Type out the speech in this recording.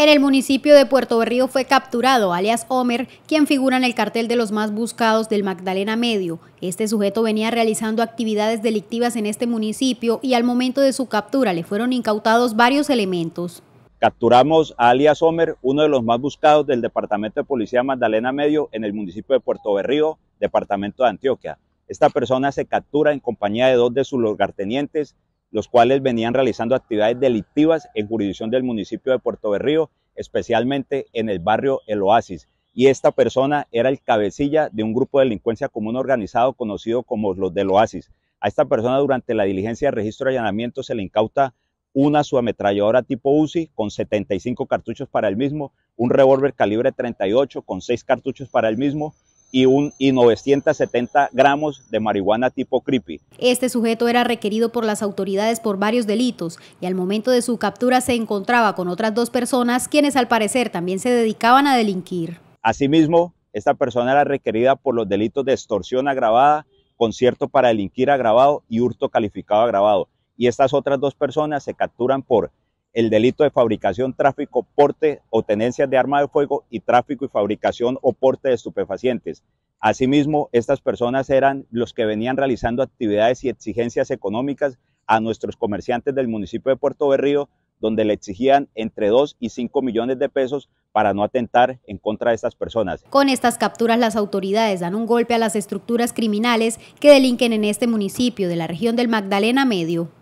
En el municipio de Puerto Berrío fue capturado, alias Homer, quien figura en el cartel de los más buscados del Magdalena Medio. Este sujeto venía realizando actividades delictivas en este municipio y al momento de su captura le fueron incautados varios elementos. Capturamos a alias Homer, uno de los más buscados del Departamento de Policía Magdalena Medio en el municipio de Puerto Berrío, Departamento de Antioquia. Esta persona se captura en compañía de dos de sus lugartenientes los cuales venían realizando actividades delictivas en jurisdicción del municipio de Puerto Berrío, especialmente en el barrio El Oasis. Y esta persona era el cabecilla de un grupo de delincuencia común organizado conocido como los del Oasis. A esta persona durante la diligencia de registro de allanamiento se le incauta una subametralladora tipo UCI con 75 cartuchos para el mismo, un revólver calibre 38 con 6 cartuchos para el mismo, y, un, y 970 gramos de marihuana tipo creepy. Este sujeto era requerido por las autoridades por varios delitos y al momento de su captura se encontraba con otras dos personas quienes al parecer también se dedicaban a delinquir. Asimismo, esta persona era requerida por los delitos de extorsión agravada, concierto para delinquir agravado y hurto calificado agravado. Y estas otras dos personas se capturan por el delito de fabricación, tráfico, porte o tenencia de arma de fuego y tráfico y fabricación o porte de estupefacientes. Asimismo, estas personas eran los que venían realizando actividades y exigencias económicas a nuestros comerciantes del municipio de Puerto Berrío, donde le exigían entre 2 y 5 millones de pesos para no atentar en contra de estas personas. Con estas capturas las autoridades dan un golpe a las estructuras criminales que delinquen en este municipio de la región del Magdalena Medio.